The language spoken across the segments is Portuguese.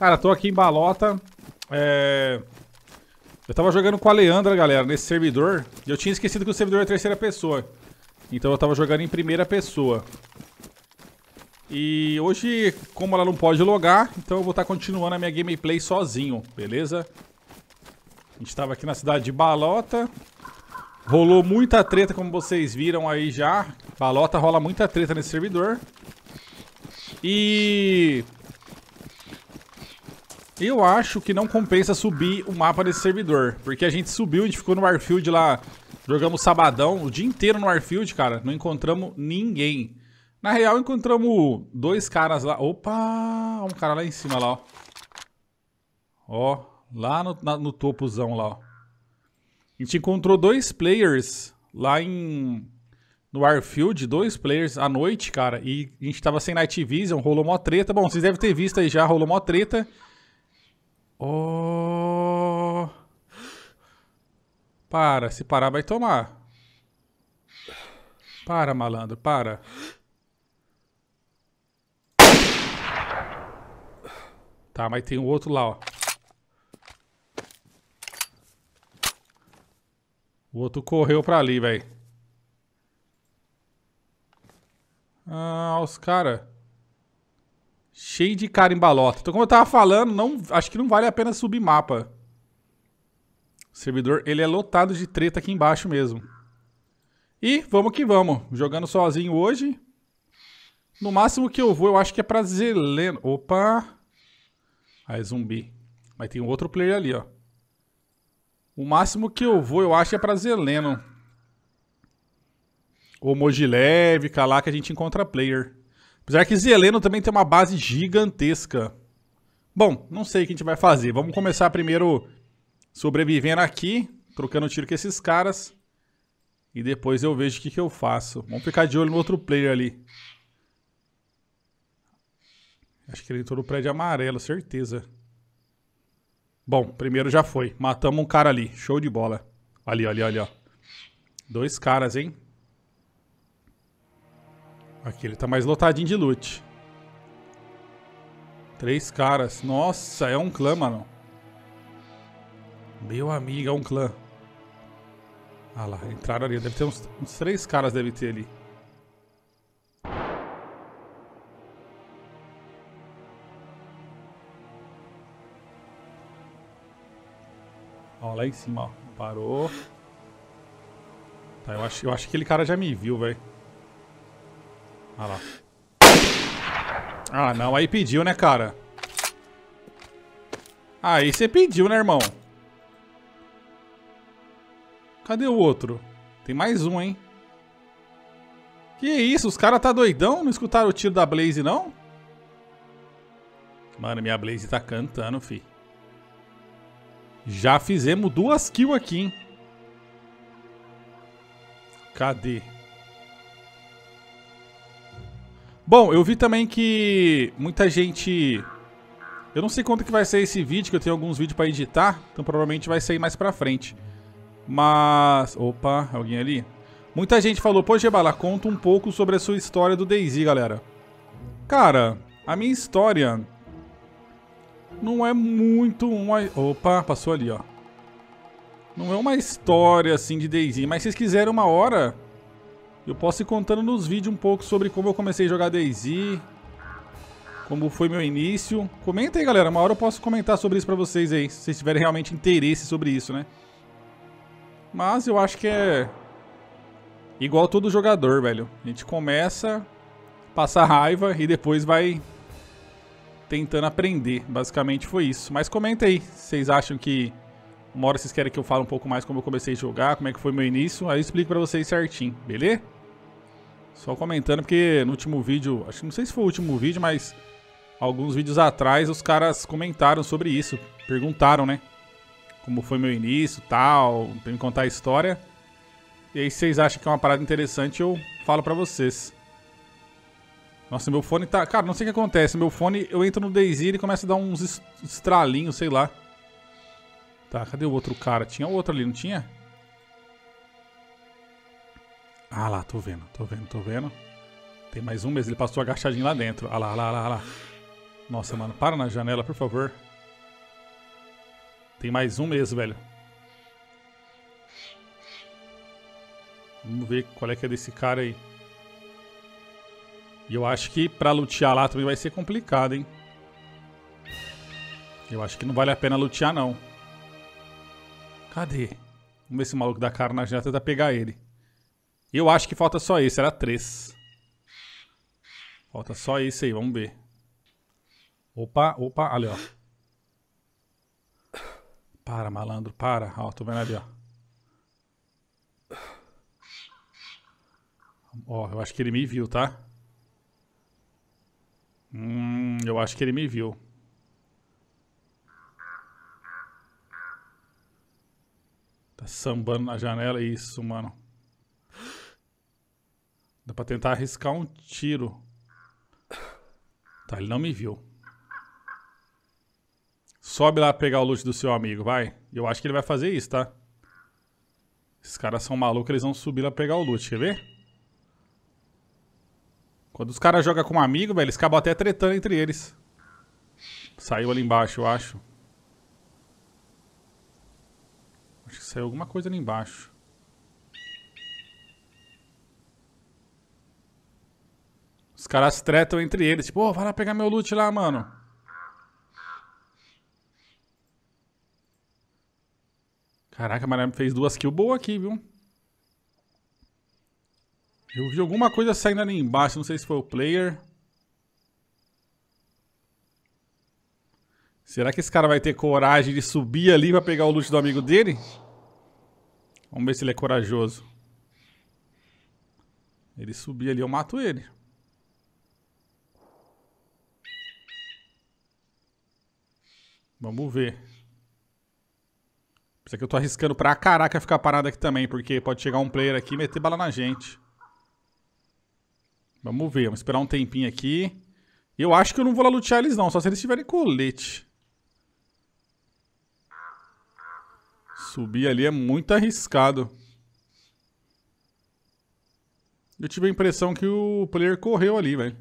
Cara, tô aqui em Balota. É... Eu tava jogando com a Leandra, galera, nesse servidor. E eu tinha esquecido que o servidor é terceira pessoa. Então eu tava jogando em primeira pessoa. E hoje, como ela não pode logar, então eu vou estar tá continuando a minha gameplay sozinho, beleza? A gente estava aqui na cidade de Balota. Rolou muita treta, como vocês viram aí já. Balota rola muita treta nesse servidor. E eu acho que não compensa subir o mapa desse servidor, porque a gente subiu, a gente ficou no Warfield lá, jogamos sabadão, o dia inteiro no Warfield, cara, não encontramos ninguém. Na real, encontramos dois caras lá, opa, um cara lá em cima, lá, ó. Ó, lá no, na, no topozão, lá, ó. A gente encontrou dois players lá em no Warfield, dois players à noite, cara, e a gente tava sem Night Vision, rolou mó treta. Bom, vocês devem ter visto aí já, rolou mó treta. Oh. Para, se parar vai tomar. Para, malandro, para. Tá, mas tem o um outro lá, ó. O outro correu pra ali, velho. Ah, os caras. Cheio de Balota. Então, como eu tava falando, não, acho que não vale a pena subir mapa. O servidor, ele é lotado de treta aqui embaixo mesmo. E vamos que vamos. Jogando sozinho hoje. No máximo que eu vou, eu acho que é pra Zeleno. Opa! Aí, zumbi. Mas tem um outro player ali, ó. O máximo que eu vou, eu acho, é pra Zeleno. Ou Mojileve, que a gente encontra player. Apesar que Zeleno também tem uma base gigantesca. Bom, não sei o que a gente vai fazer. Vamos começar primeiro sobrevivendo aqui, trocando tiro com esses caras. E depois eu vejo o que, que eu faço. Vamos ficar de olho no outro player ali. Acho que ele entrou no prédio amarelo, certeza. Bom, primeiro já foi. Matamos um cara ali. Show de bola. Ali, ali, ali, ó. Dois caras, hein? Aqui ele tá mais lotadinho de loot. Três caras. Nossa, é um clã, mano. Meu amigo, é um clã. Ah lá, entraram ali. Deve ter uns, uns três caras deve ter ali. Ó, lá em cima, ó. Parou. Tá, eu acho, eu acho que aquele cara já me viu, velho. Ah lá. Ah, não. Aí pediu, né, cara? Aí você pediu, né, irmão? Cadê o outro? Tem mais um, hein? Que isso? Os caras tá doidão? Não escutaram o tiro da Blaze, não? Mano, minha Blaze tá cantando, fi. Já fizemos duas kills aqui, hein? Cadê? Bom, eu vi também que muita gente... Eu não sei quanto que vai ser esse vídeo, que eu tenho alguns vídeos pra editar, então provavelmente vai sair mais pra frente. Mas... Opa, alguém ali? Muita gente falou, pô, Gebala, conta um pouco sobre a sua história do DayZ, galera. Cara, a minha história não é muito uma... Opa, passou ali, ó. Não é uma história, assim, de DayZ, mas se vocês quiserem uma hora, eu posso ir contando nos vídeos um pouco sobre como eu comecei a jogar DayZ, como foi meu início. Comenta aí, galera. Uma hora eu posso comentar sobre isso pra vocês aí, se vocês tiverem realmente interesse sobre isso, né? Mas eu acho que é igual todo jogador, velho. A gente começa, passa raiva e depois vai tentando aprender. Basicamente foi isso. Mas comenta aí, vocês acham que uma hora vocês querem que eu fale um pouco mais como eu comecei a jogar, como é que foi meu início, aí eu explico pra vocês certinho, beleza? Só comentando porque no último vídeo, acho que não sei se foi o último vídeo, mas alguns vídeos atrás os caras comentaram sobre isso, perguntaram, né? Como foi meu início, tal, pra me contar a história. E aí se vocês acham que é uma parada interessante, eu falo pra vocês. Nossa, meu fone tá... Cara, não sei o que acontece. Meu fone, eu entro no Daisy e começa a dar uns estralinhos, sei lá. Tá, cadê o outro cara? Tinha outro ali, não tinha? Ah lá, tô vendo, tô vendo, tô vendo. Tem mais um mês, ele passou agachadinho lá dentro. Ah, ah lá, ah lá, ah lá. Nossa, mano, para na janela, por favor. Tem mais um mês, velho. Vamos ver qual é que é desse cara aí. E eu acho que pra lutear lá também vai ser complicado, hein? Eu acho que não vale a pena lutear, não. Cadê? Vamos ver se o maluco da cara na janela tentar pegar ele. Eu acho que falta só esse, era três. Falta só esse aí, vamos ver. Opa, opa, ali ó. Para, malandro, para. Ó, tô vendo ali, ó. Ó, eu acho que ele me viu, tá? Hum, eu acho que ele me viu. Tá sambando na janela, isso, mano. Dá pra tentar arriscar um tiro. Tá, ele não me viu. Sobe lá pegar o loot do seu amigo, vai. Eu acho que ele vai fazer isso, tá? Esses caras são malucos, eles vão subir lá pegar o loot, quer ver? Quando os caras jogam com um amigo, velho, eles acabam até tretando entre eles. Saiu ali embaixo, eu acho. Acho que saiu alguma coisa ali embaixo. Os caras tretam entre eles, tipo, oh, vai lá pegar meu loot lá, mano. Caraca, a Mariana fez duas kills boas aqui, viu? Eu vi alguma coisa saindo ali embaixo, não sei se foi o player. Será que esse cara vai ter coragem de subir ali pra pegar o loot do amigo dele? Vamos ver se ele é corajoso. Ele subir ali, eu mato ele. Vamos ver. isso que eu tô arriscando pra caraca ficar parado aqui também, porque pode chegar um player aqui e meter bala na gente. Vamos ver, vamos esperar um tempinho aqui. Eu acho que eu não vou lá lutear eles não, só se eles tiverem colete. Subir ali é muito arriscado. Eu tive a impressão que o player correu ali, velho.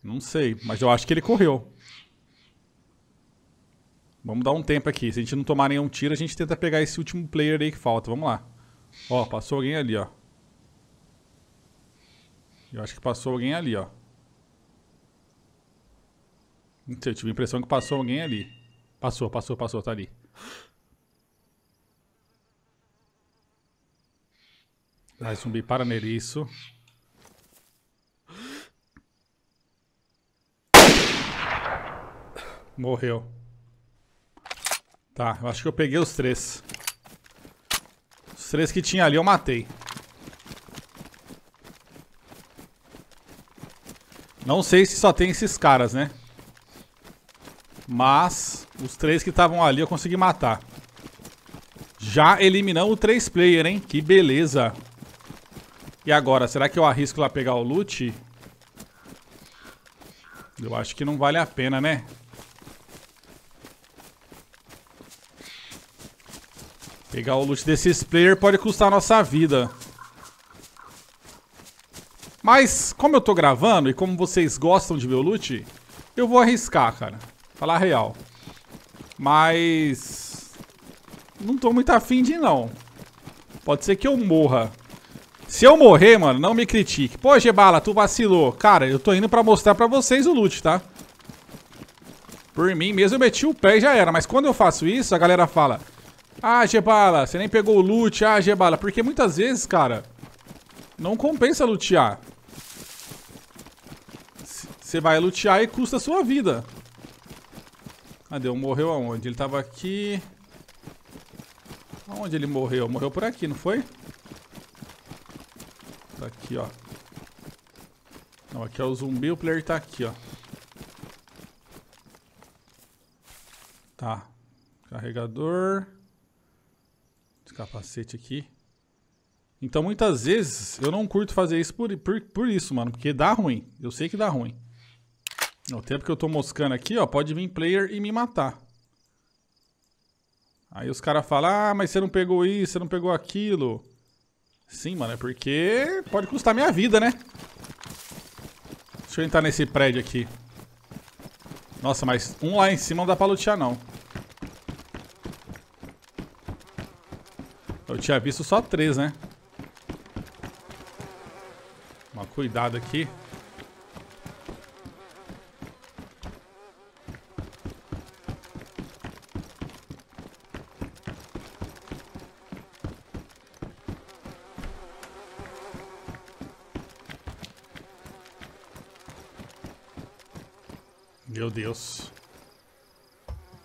Não sei, mas eu acho que ele correu. Vamos dar um tempo aqui. Se a gente não tomar nenhum tiro, a gente tenta pegar esse último player aí que falta. Vamos lá. Ó, passou alguém ali, ó. Eu acho que passou alguém ali, ó. Não sei, eu tive a impressão que passou alguém ali. Passou, passou, passou, tá ali. Vai, zumbi, para nele, isso. Morreu. Tá, eu acho que eu peguei os três. Os três que tinha ali eu matei. Não sei se só tem esses caras, né? Mas os três que estavam ali eu consegui matar. Já eliminamos o três player, hein? Que beleza. E agora, será que eu arrisco lá pegar o loot? Eu acho que não vale a pena, né? Pegar o loot desses players pode custar a nossa vida. Mas, como eu tô gravando e como vocês gostam de ver o loot, eu vou arriscar, cara. Falar real. Mas... Não tô muito afim de não. Pode ser que eu morra. Se eu morrer, mano, não me critique. Pô, Gebala, tu vacilou. Cara, eu tô indo pra mostrar pra vocês o loot, tá? Por mim mesmo, eu meti o pé e já era. Mas quando eu faço isso, a galera fala... Ah, Gebala, você nem pegou o loot. Ah, Gebala, porque muitas vezes, cara, não compensa lutear. Você vai lutear e custa a sua vida. Cadê? Ah, um morreu aonde? Ele tava aqui... Aonde ele morreu? Morreu por aqui, não foi? Tá aqui, ó. Não, aqui é o zumbi, o player tá aqui, ó. Tá. Carregador capacete aqui. Então muitas vezes eu não curto fazer isso por, por, por isso, mano. Porque dá ruim. Eu sei que dá ruim. O tempo que eu tô moscando aqui, ó, pode vir player e me matar. Aí os caras falam, ah, mas você não pegou isso, você não pegou aquilo. Sim, mano, é porque pode custar minha vida, né? Deixa eu entrar nesse prédio aqui. Nossa, mas um lá em cima não dá pra lutear, não. tinha visto só três, né? Mas cuidado aqui. Meu Deus.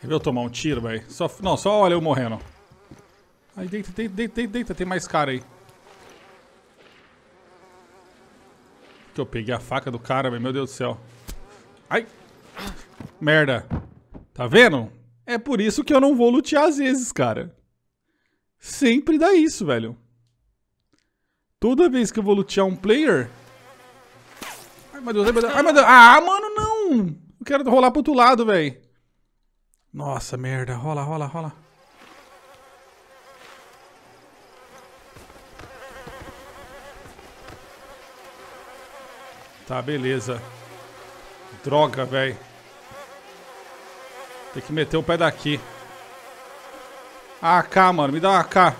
Deve eu tomar um tiro, velho. Só, não, só olha eu morrendo. Aí deita, deita, deita, deita, tem mais cara aí. Que eu peguei a faca do cara, meu Deus do céu. Ai! Merda! Tá vendo? É por isso que eu não vou lutear às vezes, cara. Sempre dá isso, velho. Toda vez que eu vou lutear um player... Ai, meu Deus, ai, meu Deus. Ai, meu Deus. Ah, mano, não! Eu quero rolar pro outro lado, velho. Nossa, merda. Rola, rola, rola. Tá, beleza. Droga, velho. Tem que meter o pé daqui. AK, mano. Me dá uma AK.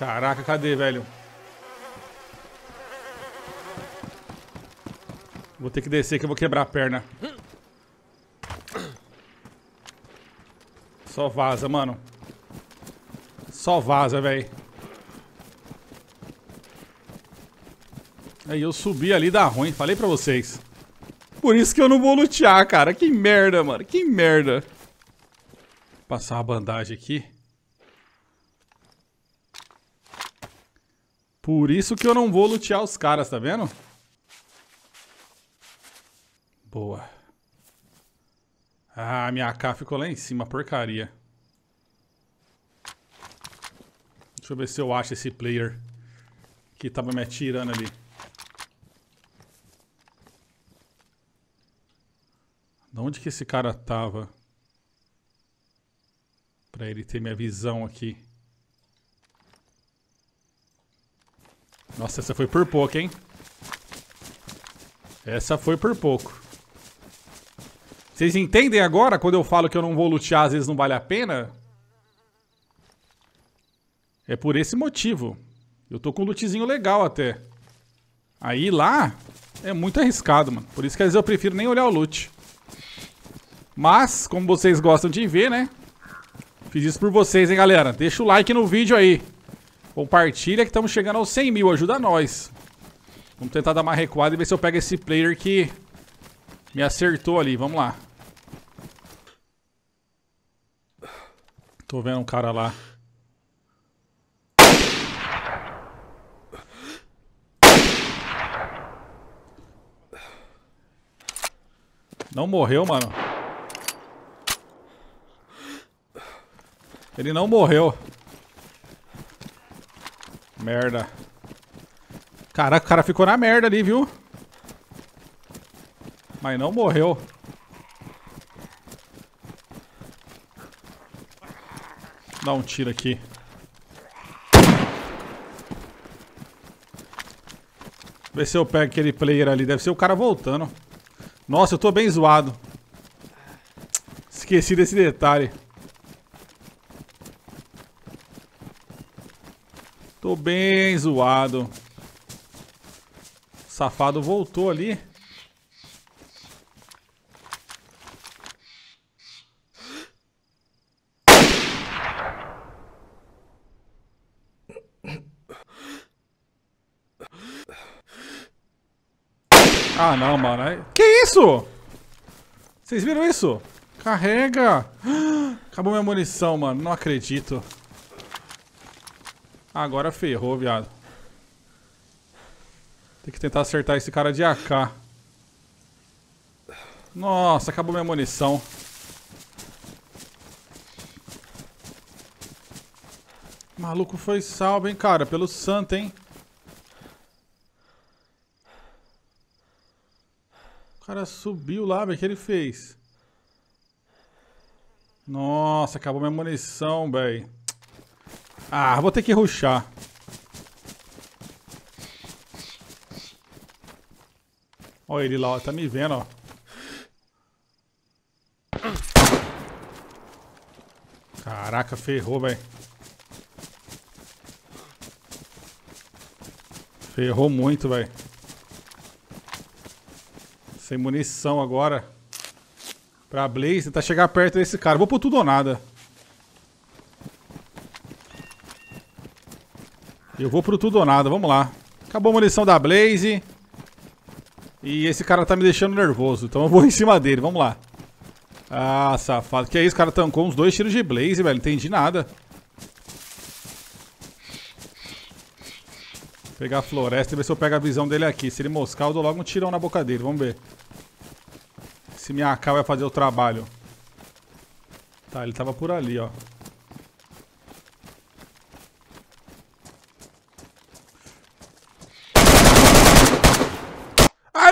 Caraca, cadê, velho? Vou ter que descer que eu vou quebrar a perna. Só vaza, mano. Só vaza, velho. Aí eu subi ali dá ruim, falei pra vocês. Por isso que eu não vou lutear, cara. Que merda, mano. Que merda. Passar a bandagem aqui. Por isso que eu não vou lutear os caras, tá vendo? Boa. Ah, minha AK ficou lá em cima, porcaria. Deixa eu ver se eu acho esse player que tava me atirando ali. Onde que esse cara tava? Pra ele ter minha visão aqui. Nossa, essa foi por pouco, hein? Essa foi por pouco. Vocês entendem agora quando eu falo que eu não vou lutear, às vezes não vale a pena? É por esse motivo. Eu tô com um lootzinho legal até. Aí lá é muito arriscado, mano. Por isso que às vezes eu prefiro nem olhar o loot. Mas, como vocês gostam de ver, né? Fiz isso por vocês, hein, galera? Deixa o like no vídeo aí. Compartilha que estamos chegando aos 100 mil. Ajuda nós. Vamos tentar dar uma recuada e ver se eu pego esse player que me acertou ali. Vamos lá. Tô vendo um cara lá. Não morreu, mano. Ele não morreu. Merda. Caraca, o cara ficou na merda ali, viu? Mas não morreu. Dá um tiro aqui. Vê se eu pego aquele player ali. Deve ser o cara voltando. Nossa, eu tô bem zoado. Esqueci desse detalhe. bem zoado. O safado voltou ali. Ah, não, mano. Que isso? Vocês viram isso? Carrega! Acabou minha munição, mano. Não acredito. Agora ferrou, viado. Tem que tentar acertar esse cara de AK. Nossa, acabou minha munição. O maluco foi salvo, hein, cara? Pelo santo, hein? O cara subiu lá, velho. O que ele fez? Nossa, acabou minha munição, velho. Ah, vou ter que ruxar. Olha ele lá, ó, tá me vendo, ó. Caraca, ferrou, velho. Ferrou muito, velho. Sem munição agora. Pra Blaze, tentar chegar perto desse cara. Vou por tudo ou nada. Eu vou pro tudo ou nada, vamos lá. Acabou a munição da Blaze. E esse cara tá me deixando nervoso, então eu vou em cima dele, vamos lá. Ah, safado. Que é isso, cara tancou uns dois tiros de Blaze, velho. Não entendi nada. Vou pegar a floresta e ver se eu pego a visão dele aqui. Se ele moscar, eu dou logo um tirão na boca dele. Vamos ver. Se minha AK vai fazer o trabalho. Tá, ele tava por ali, ó.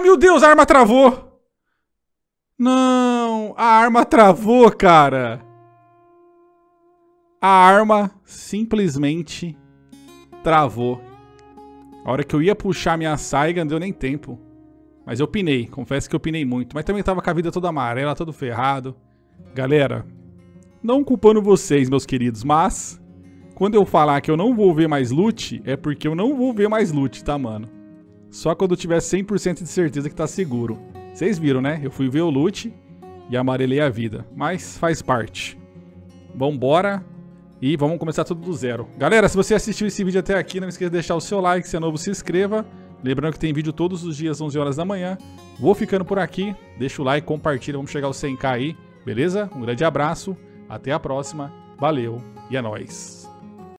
meu Deus, a arma travou. Não, a arma travou, cara. A arma simplesmente travou. A hora que eu ia puxar minha Saiga, não deu nem tempo. Mas eu pinei, confesso que eu pinei muito. Mas também tava com a vida toda amarela, todo ferrado. Galera, não culpando vocês, meus queridos, mas... Quando eu falar que eu não vou ver mais loot, é porque eu não vou ver mais loot, tá, mano? só quando tiver 100% de certeza que tá seguro. Vocês viram, né? Eu fui ver o loot e amarelei a vida, mas faz parte. Vambora e vamos começar tudo do zero. Galera, se você assistiu esse vídeo até aqui, não esqueça de deixar o seu like, se é novo se inscreva. Lembrando que tem vídeo todos os dias, 11 horas da manhã. Vou ficando por aqui, deixa o like, compartilha, vamos chegar aos 100k aí, beleza? Um grande abraço, até a próxima, valeu e é nóis!